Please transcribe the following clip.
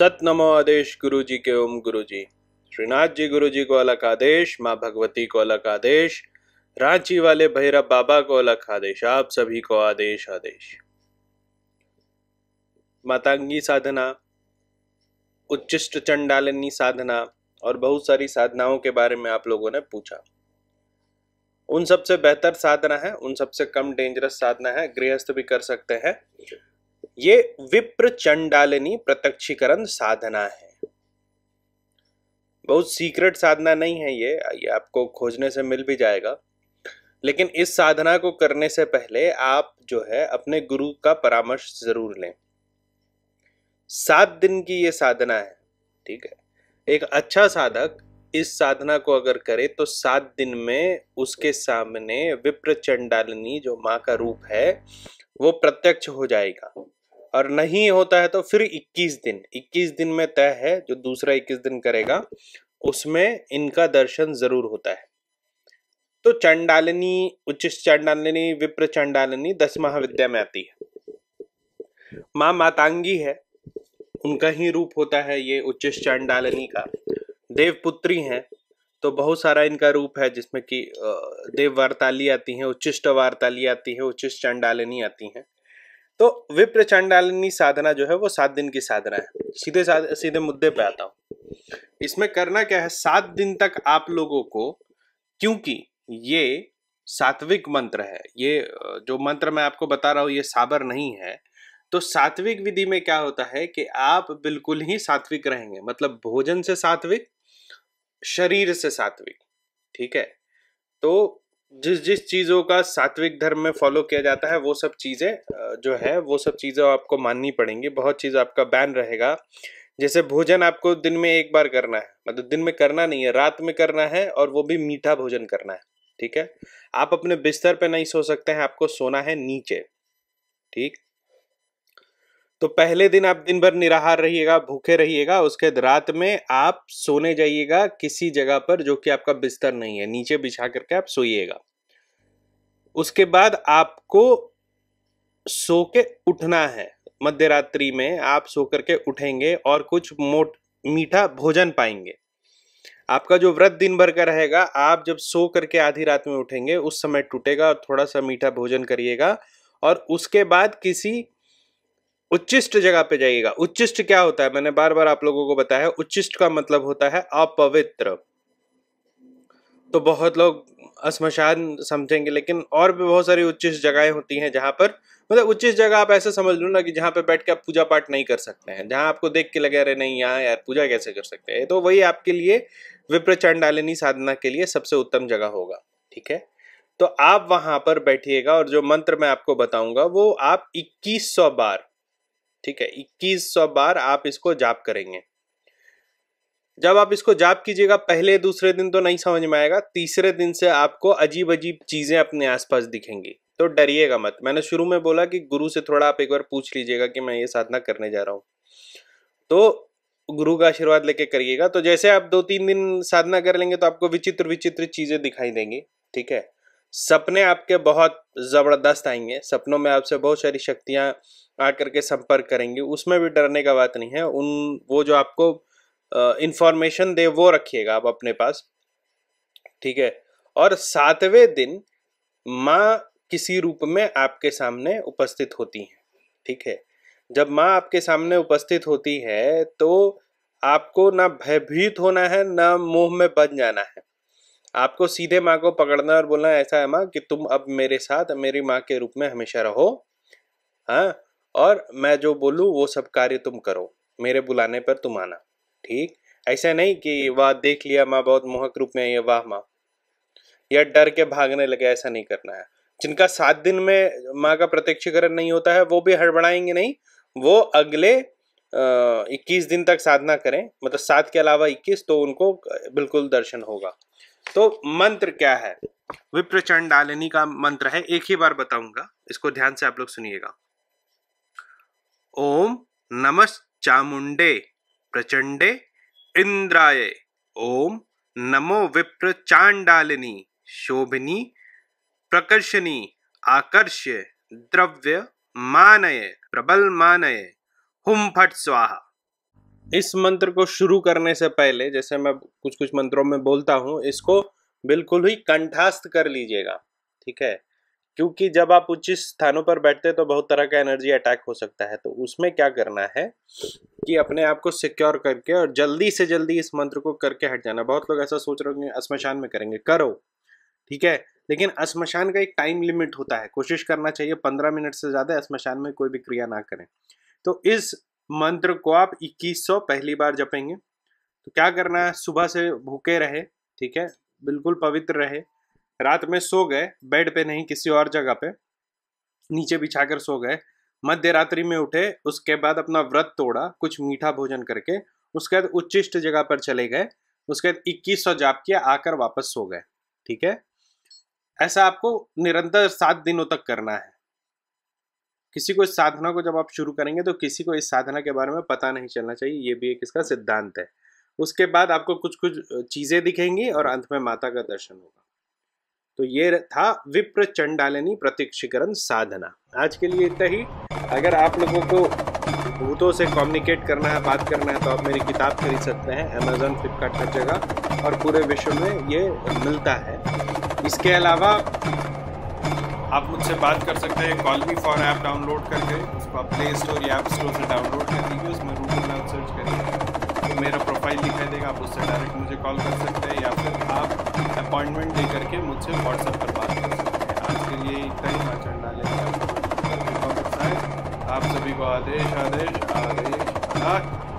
सत नमो आदेश गुरु जी के ओम गुरु जी श्रीनाथ जी गुरु जी को अलग आदेश माँ भगवती को अलग आदेश रांची वाले भैरव बाबा को अलग आदेश आप सभी को आदेश आदेश मातांगी साधना उच्चिष्ट चंडालिनी साधना और बहुत सारी साधनाओं के बारे में आप लोगों ने पूछा उन सबसे बेहतर साधना है उन सबसे कम डेंजरस साधना है गृहस्थ भी कर सकते हैं ये विप्र चंडालिनी प्रत्यक्षीकरण साधना है बहुत सीक्रेट साधना नहीं है ये ये आपको खोजने से मिल भी जाएगा लेकिन इस साधना को करने से पहले आप जो है अपने गुरु का परामर्श जरूर लें सात दिन की ये साधना है ठीक है एक अच्छा साधक इस साधना को अगर करे तो सात दिन में उसके सामने विप्र चंडालिनी जो माँ का रूप है वो प्रत्यक्ष हो जाएगा और नहीं होता है तो फिर 21 दिन 21 दिन में तय है जो दूसरा 21 दिन करेगा उसमें इनका दर्शन जरूर होता है तो चंडालिनी उच्च चंडालिनी विप्र चंडालिनी दस महाविद्या में आती है माँ मातांगी है उनका ही रूप होता है ये उच्च चंडालिनी का देवपुत्री है तो बहुत सारा इनका रूप है जिसमें कि देव वार्ताली आती हैं उच्चिष्ट वार्ताली आती है उच्चिष्ट चंडालिनी आती हैं तो विप्र चंडालिनी साधना जो है वो सात दिन की साधना है सीधे साध, सीधे मुद्दे पे आता हूं इसमें करना क्या है सात दिन तक आप लोगों को क्योंकि ये सात्विक मंत्र है ये जो मंत्र मैं आपको बता रहा हूं ये साबर नहीं है तो सात्विक विधि में क्या होता है कि आप बिल्कुल ही सात्विक रहेंगे मतलब भोजन से सात्विक शरीर से सात्विक ठीक है तो जिस जिस चीज़ों का सात्विक धर्म में फॉलो किया जाता है वो सब चीज़ें जो है वो सब चीज़ें आपको माननी पड़ेंगी बहुत चीज़ आपका बैन रहेगा जैसे भोजन आपको दिन में एक बार करना है मतलब दिन में करना नहीं है रात में करना है और वो भी मीठा भोजन करना है ठीक है आप अपने बिस्तर पे नहीं सो सकते हैं आपको सोना है नीचे ठीक तो पहले दिन आप दिन भर निराहार रहिएगा भूखे रहिएगा उसके रात में आप सोने जाइएगा किसी जगह पर जो कि आपका बिस्तर नहीं है नीचे बिछा करके आप सोइएगा उसके बाद आपको सो के उठना है मध्य रात्रि में आप सो करके उठेंगे और कुछ मोट मीठा भोजन पाएंगे आपका जो व्रत दिन भर का रहेगा आप जब सो करके आधी रात में उठेंगे उस समय टूटेगा और थोड़ा सा मीठा भोजन करिएगा और उसके बाद किसी उच्चिष्ट जगह पे जाइएगा उच्चिष्ट क्या होता है मैंने बार बार आप लोगों को बताया उच्चिष्ट का मतलब होता है अपवित्र तो बहुत लोग श्मशान समझेंगे लेकिन और भी बहुत सारी उच्चिष्ट जगहें होती हैं जहां पर मतलब उच्चिष्ट जगह आप ऐसे समझ लो ना कि जहां पर बैठ के आप पूजा पाठ नहीं कर सकते हैं जहां आपको देख के लगे अरे नहीं यहाँ यार पूजा कैसे कर सकते हैं तो वही आपके लिए विप्रचंडालिनी साधना के लिए सबसे उत्तम जगह होगा ठीक है तो आप वहां पर बैठिएगा और जो मंत्र मैं आपको बताऊंगा वो आप 2100 बार ठीक है इक्कीस सौ बार आप इसको जाप करेंगे जब आप इसको जाप कीजिएगा पहले दूसरे दिन तो नहीं समझ में आएगा तीसरे दिन से आपको अजीब अजीब चीज़ें अपने आसपास दिखेंगी तो डरिएगा मत मैंने शुरू में बोला कि गुरु से थोड़ा आप एक बार पूछ लीजिएगा कि मैं ये साधना करने जा रहा हूँ तो गुरु का आशीर्वाद लेके करिएगा तो जैसे आप दो तीन दिन साधना कर लेंगे तो आपको विचित्र विचित्र चीज़ें दिखाई देंगी ठीक है सपने आपके बहुत ज़बरदस्त आएंगे सपनों में आपसे बहुत सारी शक्तियाँ आकर के संपर्क करेंगी उसमें भी डरने का बात नहीं है उन वो जो आपको इंफॉर्मेशन दे वो रखिएगा आप अपने पास ठीक है और सातवें दिन माँ किसी रूप में आपके सामने उपस्थित होती हैं ठीक है जब माँ आपके सामने उपस्थित होती है तो आपको ना भयभीत होना है ना मोह में बन जाना है आपको सीधे माँ को पकड़ना और बोलना ऐसा है माँ कि तुम अब मेरे साथ मेरी माँ के रूप में हमेशा रहो हाँ और मैं जो बोलूँ वो सब कार्य तुम करो मेरे बुलाने पर तुम आना ठीक ऐसा नहीं कि वाह देख लिया माँ बहुत मोहक रूप में आई है वाह माँ या डर के भागने लगे ऐसा नहीं करना है जिनका सात दिन में माँ का प्रत्यक्षीकरण नहीं होता है वो भी हड़बड़ाएंगे नहीं वो अगले इक्कीस दिन तक साधना करें मतलब सात के अलावा इक्कीस तो उनको बिल्कुल दर्शन होगा तो मंत्र क्या है विप्रचंडालिनी का मंत्र है एक ही बार बताऊंगा इसको ध्यान से आप लोग सुनिएगा ओम नमस् चामुंडे प्रचंडे इंद्राय ओम नमो विप्र चांडालिनी शोभिनी प्रकर्षणी आकर्ष्य द्रव्य मानय प्रबल मानय हुम फट स्वाहा इस मंत्र को शुरू करने से पहले जैसे मैं कुछ कुछ मंत्रों में बोलता हूँ इसको बिल्कुल ही कंठास्थ कर लीजिएगा ठीक है क्योंकि जब आप उचित स्थानों पर बैठते तो बहुत तरह का एनर्जी अटैक हो सकता है तो उसमें क्या करना है कि अपने आप को सिक्योर करके और जल्दी से जल्दी इस मंत्र को करके हट जाना बहुत लोग ऐसा सोच रहे होंगे स्मशान में करेंगे करो ठीक है लेकिन स्मशान का एक टाइम लिमिट होता है कोशिश करना चाहिए पंद्रह मिनट से ज़्यादा स्मशान में कोई भी क्रिया ना करें तो इस मंत्र को आप 2100 पहली बार जपेंगे तो क्या करना है सुबह से भूखे रहे ठीक है बिल्कुल पवित्र रहे रात में सो गए बेड पे नहीं किसी और जगह पे नीचे बिछाकर सो गए मध्य रात्रि में उठे उसके बाद अपना व्रत तोड़ा कुछ मीठा भोजन करके उसके बाद उच्चिष्ट जगह पर चले गए उसके बाद इक्कीस सौ जाप किया आकर वापस सो गए ठीक है ऐसा आपको निरंतर सात दिनों तक करना है किसी को इस साधना को जब आप शुरू करेंगे तो किसी को इस साधना के बारे में पता नहीं चलना चाहिए ये भी एक इसका सिद्धांत है उसके बाद आपको कुछ कुछ चीज़ें दिखेंगी और अंत में माता का दर्शन होगा तो ये था विप्र चंडालिनी प्रतीक्षीकरण साधना आज के लिए इतना ही अगर आप लोगों को भूतों से कम्युनिकेट करना है बात करना है तो आप मेरी किताब खरीद सकते हैं अमेजोन फ्लिपकार्ट हर जगह और पूरे विश्व में ये मिलता है इसके अलावा आप मुझसे बात कर सकते हैं call me for app download करके उसको आप प्ले स्टोर या ऐप स्टोर से डाउनलोड कर लीजिए उसमें रूबल नाम सर्च करिए तो मेरा प्रोफाइल दिखाई देगा आप उससे डायरेक्ट मुझे कॉल कर सकते हैं या फिर आप अपॉइंटमेंट दे करके मुझसे व्हाट्सएप पर बात कर सकते हैं आज के लिए इतना ही भाषण डालेंगे आप सभी को आदेश आदेश आदेश आदेश